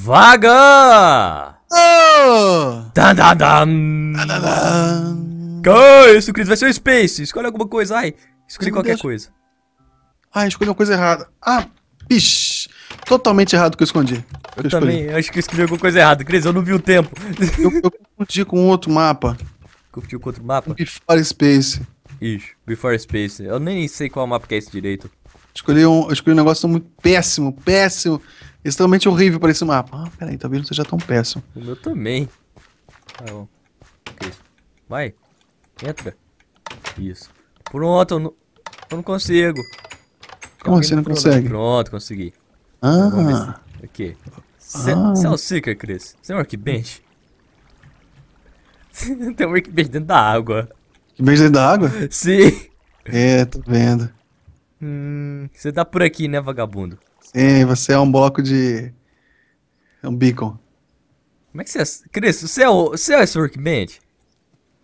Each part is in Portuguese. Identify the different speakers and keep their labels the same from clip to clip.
Speaker 1: Vaga! Oh! Dan, dan, isso, Cris, vai ser o Space. Escolhe alguma coisa. Ai, Escolhe qualquer coisa.
Speaker 2: Ai, escolhi uma coisa errada. Ah, pish. Totalmente errado o que eu escondi.
Speaker 1: Eu, eu também, acho que eu escrevi alguma coisa errada. Cris, eu não vi o tempo. Eu, eu confundi com outro mapa. Confundi com outro mapa? Before Space. Ixi, Before Space. Eu nem sei qual mapa que é esse direito.
Speaker 2: Escolhi um, escolhi um negócio muito péssimo, péssimo extremamente é horrível para esse mapa. Ah, peraí, talvez não seja tão péssimo.
Speaker 1: O meu também. bom. Vai, entra. Isso. Pronto, eu não, eu não consigo. Como Alguém você assim não problema. Né? consegue? Pronto, consegui. Ah. Então, aqui. Você ah. é um seeker, Chris. Você é um workbench. Tem um workbench dentro da água.
Speaker 2: Workbench dentro da água? Sim. É, tô vendo.
Speaker 1: Hum, você tá por aqui, né, vagabundo?
Speaker 2: Sim, você é um bloco de. É um beacon.
Speaker 1: Como é que você é? Cris, você é, o... você é esse workbench?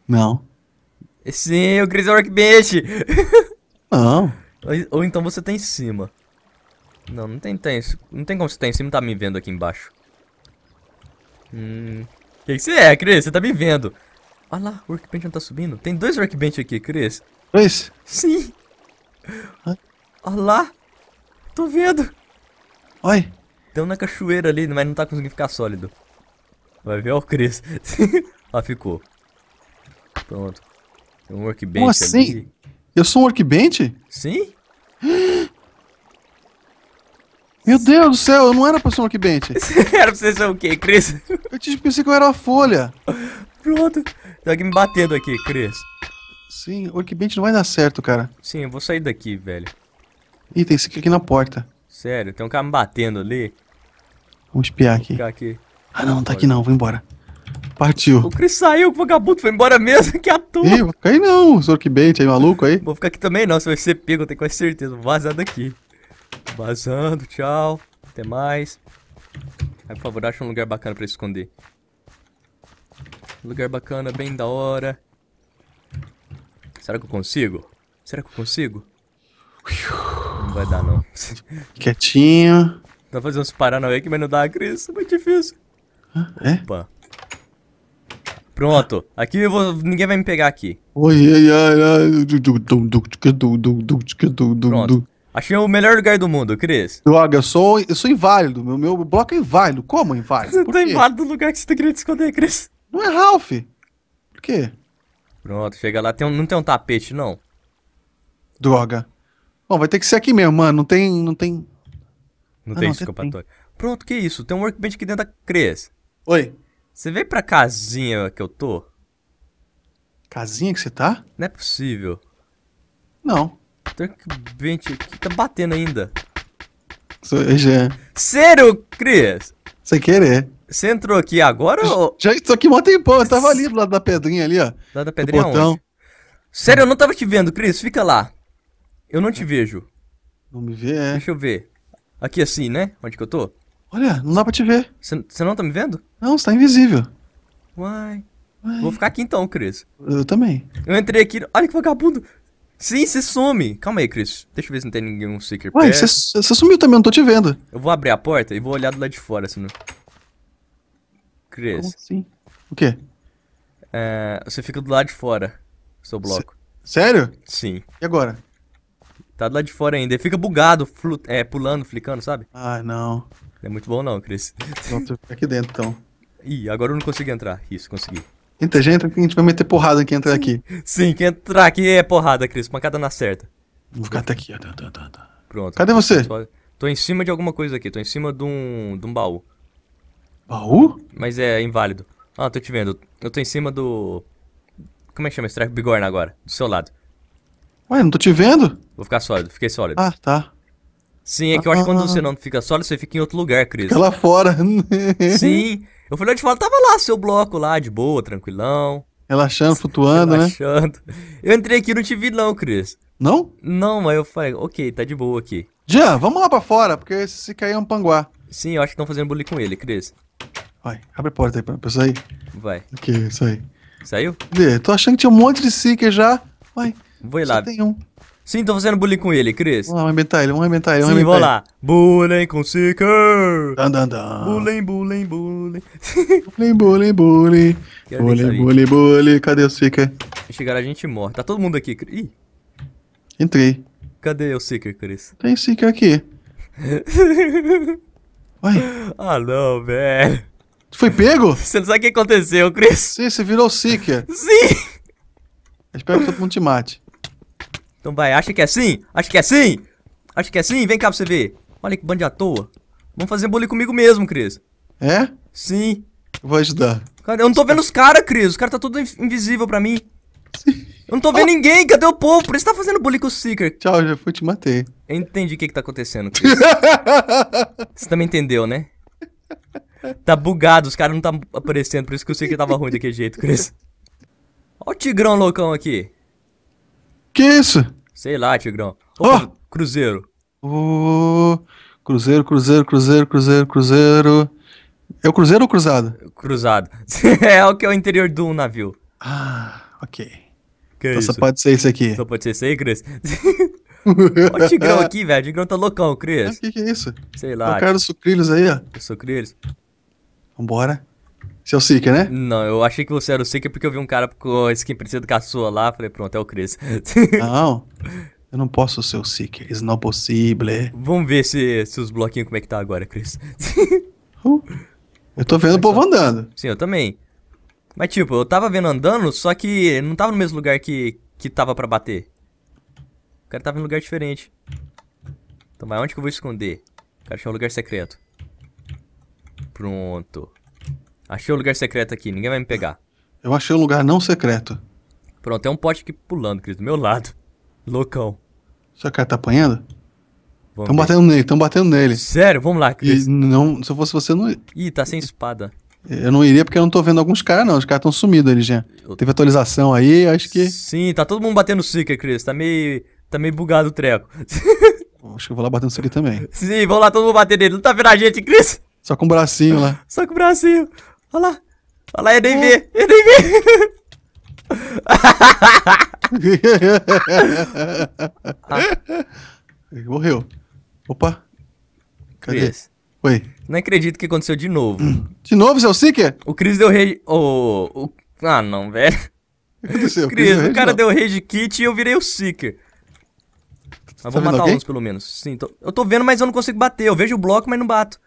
Speaker 1: Não. Sim, o Cris é o workbench! Não. ou, então você tá em cima. Não, não tem, tem, não tem como você tá em cima e tá me vendo aqui embaixo. Hum. O que, que você é, Cris? Você tá me vendo. Olha lá, o workbench não tá subindo. Tem dois workbench aqui, Cris. Dois? Sim. Hã? Olha lá. Tô vendo. Oi. Tem uma cachoeira ali, mas não tá conseguindo ficar sólido. Vai ver, ó o Cris. ah, ficou. Pronto. Tem um workbench Como assim? ali.
Speaker 2: Eu sou um workbench?
Speaker 1: Sim.
Speaker 2: Meu Deus do céu, eu não era pra ser um workbench.
Speaker 1: era pra você ser o quê, Cris? Eu tinha
Speaker 2: pensei que eu era a folha.
Speaker 1: Pronto. Tem tá alguém me batendo aqui, Cris.
Speaker 2: Sim, workbench não vai dar certo, cara.
Speaker 1: Sim, eu vou sair daqui, velho.
Speaker 2: Ih, tem esse aqui na porta.
Speaker 1: Sério, tem um cara me batendo ali.
Speaker 2: Vamos espiar aqui. aqui. Ah, não, tá aqui não, vou embora. Partiu. O
Speaker 1: Chris saiu, o vagabundo foi embora mesmo, que ator.
Speaker 2: Ih, vou cair não, Sorkbait aí, maluco aí.
Speaker 1: Vou ficar aqui também não, se vai ser pego, eu tenho quase certeza. Vou vazar daqui. Vazando, tchau. Até mais. Aí, por favor, acha um lugar bacana pra esconder. Lugar bacana, bem da hora. Será que eu consigo? Será que eu consigo? Uiu vai dar não. Quietinho. Tá fazendo uns paranauê aqui, mas não dá a crise, muito difícil. É? Opa. Pronto, aqui eu vou, ninguém vai me pegar aqui. Pronto. Achei o melhor lugar do mundo, Cris.
Speaker 2: Droga, eu sou, eu sou inválido. Meu, meu bloco é inválido. Como é
Speaker 1: inválido? Você tá inválido do lugar que você tá querendo esconder, Cris. Não é Ralph. Por quê? Pronto, chega lá. Tem um, não tem um tapete, não? Droga.
Speaker 2: Bom, vai ter que ser aqui mesmo, mano. Não tem. Não tem, não ah, tem não, escapatória. Pronto, que isso?
Speaker 1: Tem um workbench aqui dentro da Cres. Oi. Você veio pra casinha que eu tô? Casinha que você tá? Não é possível. Não. Tem workbench aqui. Tá batendo ainda. Sou Sério, Cris?
Speaker 2: Sem querer.
Speaker 1: Você entrou aqui agora já, ou. Já estou aqui mó tempão, eu tava ali do lado da pedrinha ali, ó. Do lado da pedrinha do Sério, eu não tava te vendo, Cris. Fica lá. Eu não te vejo. Não me vê, é. Deixa eu ver. Aqui assim, né? Onde que eu tô? Olha, não dá pra te ver. Você não tá me vendo? Não, você tá invisível.
Speaker 2: Uai. Vou
Speaker 1: ficar aqui então, Cris. Eu também. Eu entrei aqui. Olha que vagabundo. Sim, você some. Calma aí, Cris. Deixa eu ver se não tem nenhum seeker Uai, perto. Uai,
Speaker 2: você sumiu também, não tô te vendo.
Speaker 1: Eu vou abrir a porta e vou olhar do lado de fora, assim. Né? Cris. Como
Speaker 2: assim? O quê?
Speaker 1: É, você fica do lado de fora, seu bloco. C Sério? Sim. E agora? Tá do lado de fora ainda. Ele fica bugado, é, pulando, flicando, sabe? Ah, não. Não é muito bom não, Cris. Pronto, fica aqui dentro então. Ih, agora eu não consigo entrar. Isso, consegui.
Speaker 2: Entra, já entra que a gente vai meter porrada quem entrar aqui.
Speaker 1: Sim, quem entrar aqui é porrada, Cris. Pancada na certa. Vou ficar até aqui, ó. Tá, tá, tá, Pronto. Cadê você? Tô em cima de alguma coisa aqui. Tô em cima de um, de um baú. Baú? Mas é inválido. Ah, tô te vendo. Eu tô em cima do... Como é que chama esse treco? Bigorna agora. Do seu lado.
Speaker 2: Ué, não tô te vendo?
Speaker 1: Vou ficar sólido, fiquei sólido. Ah, tá. Sim, é que eu acho que quando ah, ah, você ah. não fica sólido, você fica em outro lugar, Cris. Fica lá
Speaker 2: fora. Sim.
Speaker 1: Eu falei, eu te falo, tava lá, seu bloco lá, de boa, tranquilão.
Speaker 2: Relaxando, flutuando, né?
Speaker 1: Relaxando. né? Eu entrei aqui e não te vi, não, Cris. Não? Não, mas eu falei, ok, tá de boa aqui. Jean, vamos lá pra fora, porque se cair é um panguá. Sim, eu acho que estão fazendo bullying com ele, Cris.
Speaker 2: Vai, abre a porta aí pra, eu sair. Vai. Ok, aí. Saiu? Dê, tô achando que tinha um monte de seeker já. Vai. Vou ir lá. Só tem um. Sim, tô fazendo bullying com ele, Cris. Vamos arrebentar ele, vamos arrebentar ele. Vamos Sim, vou lá. Bullying com Seeker. Dan, dan, dan.
Speaker 1: Bullying, bullying, bullying.
Speaker 2: bullying, bullying, bullying. Bullying, bullying, bullying. Cadê o Seeker?
Speaker 1: Chegaram a gente morre. Tá todo mundo aqui, Cris. Ih. Entrei. Cadê o Seeker, Cris?
Speaker 2: Tem Seeker aqui.
Speaker 1: Ué? Ah, não, velho. Tu foi pego? Você não sabe o que aconteceu, Cris. Sim, você virou Seeker. Sim.
Speaker 2: Eu espero que todo mundo te mate.
Speaker 1: Então vai, acha que é assim? Acha que é assim? Acha que é assim? Vem cá pra você ver. Olha que bando à toa. Vamos fazer bullying comigo mesmo, Cris. É? Sim. vou ajudar. Cara, eu não tô vendo os caras, Cris. Os caras tá tudo invisível pra mim. Sim. Eu não tô vendo ninguém, cadê o povo? Por isso tá fazendo bullying com o Seeker. Tchau, já fui, te matei. Eu entendi o que que tá acontecendo, Cris. Você também entendeu, né? Tá bugado, os caras não tá aparecendo, por isso que o Seeker tava ruim daquele jeito, Cris. Olha o tigrão loucão aqui. Que isso? Sei lá, Tigrão. oh! Cruzeiro.
Speaker 2: oh, Cruzeiro, Cruzeiro, Cruzeiro, Cruzeiro, Cruzeiro. É o Cruzeiro ou Cruzado?
Speaker 1: Cruzado. é o que é o interior de um navio. Ah, ok. Que então é só isso? pode ser isso aqui. Só pode ser isso aí, Cris?
Speaker 2: Olha o Tigrão aqui,
Speaker 1: velho. O Tigrão tá loucão, Cris. É, o que, que é isso? Sei lá. Eu quero sucrilhos aí, ó. Sucrilhos.
Speaker 2: Vambora. Você é o Seeker, né?
Speaker 1: Não, eu achei que você era o Seeker porque eu vi um cara com a skin parecida do caçula lá. Falei, pronto, é o Chris.
Speaker 2: Não, eu não posso ser o Seeker. Isso não é possível.
Speaker 1: Vamos ver se, se os bloquinhos como é que tá agora, Chris.
Speaker 2: Uh, eu tô vendo o povo andando.
Speaker 1: Sim, eu também. Mas tipo, eu tava vendo andando, só que não tava no mesmo lugar que, que tava pra bater. O cara tava em um lugar diferente. Então, mas onde que eu vou esconder? Cara, achar um lugar secreto. Pronto. Achei o um lugar secreto aqui, ninguém vai me pegar.
Speaker 2: Eu achei o um lugar não secreto.
Speaker 1: Pronto, tem é um pote aqui pulando, Cris, do meu lado. Loucão.
Speaker 2: Seu cara tá apanhando? Estão batendo nele, estão batendo nele. Sério? Vamos lá, Cris. não, se eu fosse você,
Speaker 1: não. Ih, tá sem espada.
Speaker 2: Eu não iria porque eu não tô vendo alguns caras, não. Os caras estão sumidos ali, Jean. Eu... Teve atualização aí, acho
Speaker 1: que. Sim, tá todo mundo batendo Seeker, Cris. Tá meio. Tá meio bugado o treco.
Speaker 2: acho que eu vou lá batendo Seeker também.
Speaker 1: Sim, vamos lá, todo mundo bater nele. Não tá vendo a gente, Cris? Só com o
Speaker 2: bracinho lá.
Speaker 1: Só com o bracinho. Olha lá. Olha lá, eu nem vi. Eu nem vi. ah. Morreu.
Speaker 2: Opa. Cadê? Chris.
Speaker 1: Oi. Não acredito que aconteceu de novo. De novo, seu Seeker? O Chris deu rei. Oh, o... Ah, não, velho. O que aconteceu? Chris, o cara não. deu rage kit e eu virei o Seeker. Tá mas tá vou matar alguém? pelo menos. Sim, tô... eu tô vendo, mas eu não consigo bater. Eu vejo o bloco, mas não bato.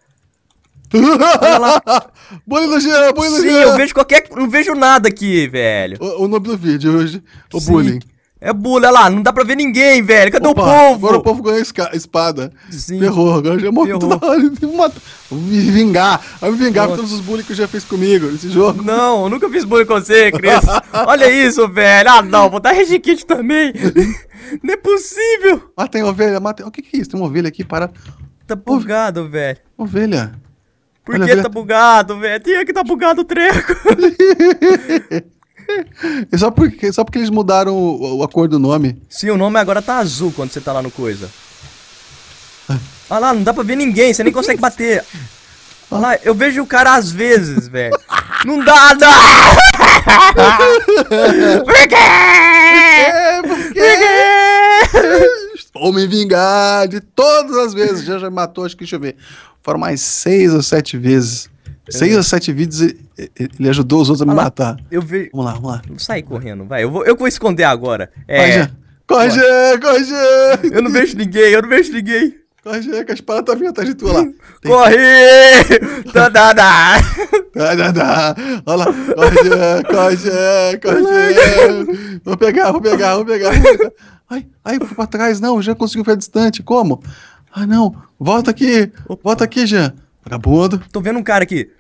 Speaker 1: Boa elogiar, boa elogiar. Sim, eu vejo qualquer. Não vejo nada aqui, velho. O, o nome do vídeo hoje. O Sim. bullying. É bullying, olha lá, não dá pra ver ninguém, velho. Cadê Opa, o povo?
Speaker 2: Agora o povo ganhou a espada. Sim. Ferrou, agora já é morreu Vou me vingar. Vai me vingar Nossa. por todos os bullying que eu já fiz comigo nesse jogo. Não, eu nunca fiz
Speaker 1: bullying com você,
Speaker 2: Cris. olha isso, velho. Ah, não, vou dar regikit também. não é possível. Ah, tem ovelha, matem. O que, que é isso? Tem uma ovelha aqui para. Tá bugado, velho. Ovelha. Por Olha, que tá
Speaker 1: bugado, velho? Tinha que tá bugado o treco. só, porque, só porque eles mudaram o, a cor do nome. Sim, o nome agora tá azul quando você tá lá no coisa. Olha lá, não dá pra ver ninguém, você nem consegue bater. Olha lá, eu vejo o cara às vezes, velho. Não dá, não! Por quê? vou me
Speaker 2: vingar de todas as vezes. já já matou, acho que deixa eu ver. Foram mais seis ou sete vezes. É. Seis ou sete vídeos ele ajudou os outros a me matar. Eu vi... Vamos lá, vamos lá.
Speaker 1: não sair correndo, vai. Eu vou, eu vou esconder agora. É... Vai, Corre, Gê, corre, Gê. Eu não
Speaker 2: vejo ninguém, eu não vejo ninguém. Corre, Gê, que as paradas tá vindo atrás de tu lá. corre Corre! Tá Tadada! Olha lá, Cogê, Cogê, Cogê. Vou pegar, vou pegar, vou pegar. Vou pegar. Ai, ai, fui pra trás, não, Jean conseguiu ficar distante, como? Ah, não, volta aqui, volta aqui, Jean. Vagabundo. Tô vendo
Speaker 1: um cara aqui.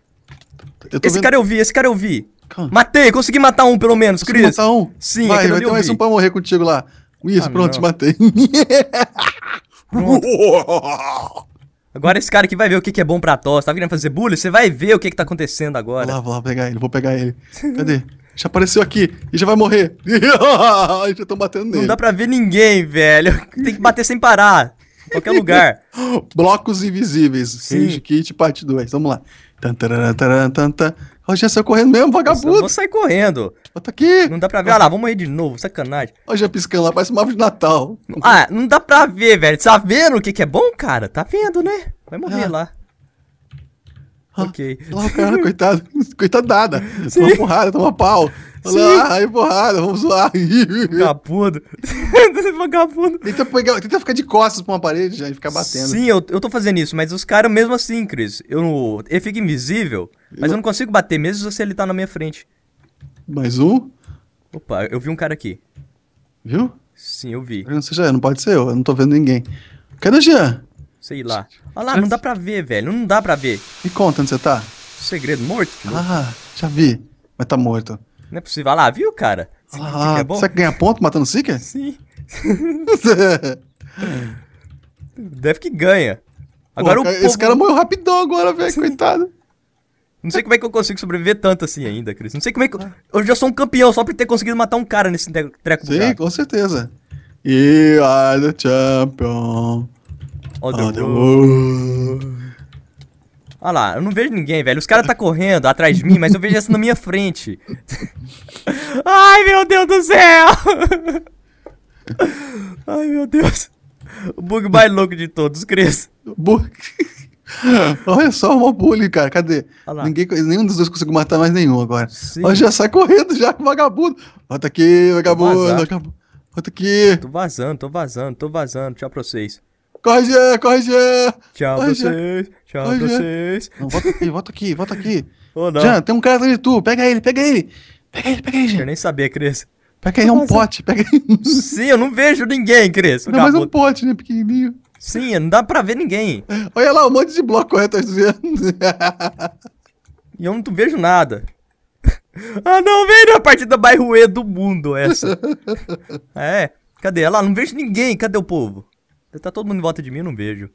Speaker 1: Esse vendo... cara eu vi, esse cara eu vi. Calma. Matei, consegui matar um pelo menos, consegui matar um? Sim, vai, vai ter mais vi. um pra morrer contigo lá. Isso, ah, pronto, não. te matei. Pronto. Agora esse cara aqui vai ver o que, que é bom pra tosse. Tá querendo fazer bullying? Você vai ver o que, que tá acontecendo agora. Vou lá, vou lá pegar ele, vou pegar ele. Cadê? já apareceu aqui e já vai morrer. já
Speaker 2: estão batendo nele. Não dá
Speaker 1: pra ver ninguém, velho. Tem que bater sem
Speaker 2: parar qualquer lugar. Blocos Invisíveis, Sim. Rage Kit, parte 2. Vamos lá. Rogério saiu correndo mesmo, vagabundo. Nossa, eu vou sair correndo. Bota tá aqui.
Speaker 1: Não dá pra ver. Olha lá, vamos aí de novo, sacanagem. Rogério piscando lá, parece uma árvore de Natal. Ah, não dá pra ver, velho. Tá vendo o que, que é bom, cara? Tá vendo, né? Vai morrer ah. lá. Ah, ok. Lá ah, o cara, coitado. Coitadada. Toma porrada, toma pau. Vamos lá, ah, porrada, vamos zoar.
Speaker 2: Vagabundo. Vagabundo. Tenta, pegar, tenta ficar de costas pra uma parede já e ficar batendo. Sim,
Speaker 1: eu, eu tô fazendo isso, mas os caras, mesmo assim, Cris, eu, ele fica invisível, mas eu... eu não consigo bater, mesmo se ele tá na minha frente. Mais um? Opa, eu vi um cara aqui. Viu? Sim, eu vi.
Speaker 2: Não seja, é, não pode ser eu, eu não tô vendo ninguém. Cadê o Jean?
Speaker 1: Sei lá. Olha lá, não dá pra ver, velho. Não dá pra ver.
Speaker 2: Me conta onde você tá.
Speaker 1: Segredo morto? Filho.
Speaker 2: Ah, já vi. Mas tá morto.
Speaker 1: Não é possível. Olha lá, viu, cara? ah, é bom? você
Speaker 2: ganha ponto matando o Seeker?
Speaker 1: Sim. Deve que ganha.
Speaker 2: Agora Pô, o povo... Esse cara morreu
Speaker 1: rapidão agora, velho, coitado. Não sei como é que eu consigo sobreviver tanto assim ainda, Cris. Não sei como é que eu... Ah. eu já sou um campeão só por ter conseguido matar um cara nesse treco Sim, com certeza.
Speaker 2: e are the champion.
Speaker 1: Oh, the, oh, the world. World. Olha lá, eu não vejo ninguém, velho. Os caras tá correndo atrás de mim, mas eu vejo essa na minha frente. Ai, meu Deus do céu! Ai, meu Deus. O bug mais louco de todos, Cris.
Speaker 2: Bug. Olha só o bullying, cara. Cadê? Ninguém, nenhum dos dois conseguiu matar mais nenhum agora. Olha, já sai correndo, já com vagabundo. Volta aqui, vagabundo.
Speaker 1: Volta aqui. Tô vazando, tô vazando, tô vazando. Tchau pra vocês. Corre, Jean, corre, Jean. Tchau corre, pra vocês, tchau corre, pra vocês. Não, volta aqui,
Speaker 2: volta aqui, volta aqui. Oh, não. Jean, tem um cara atrás de tu, pega ele, pega ele. Pega ele, pega ele, Jean. Eu nem sabia,
Speaker 1: Cris. Pega aí, é um mas é- pote, pega aí. Sim, eu não vejo ninguém, Cris. Não, mas é um pote, né, pequenininho. Sim, não dá pra ver ninguém. Olha lá, um monte de bloco correto tá E eu não vejo nada. Ah, não, veio a partida bairro E do mundo essa. é, cadê? Olha lá, não vejo ninguém, cadê o povo? Tá todo mundo em volta de mim, eu não vejo.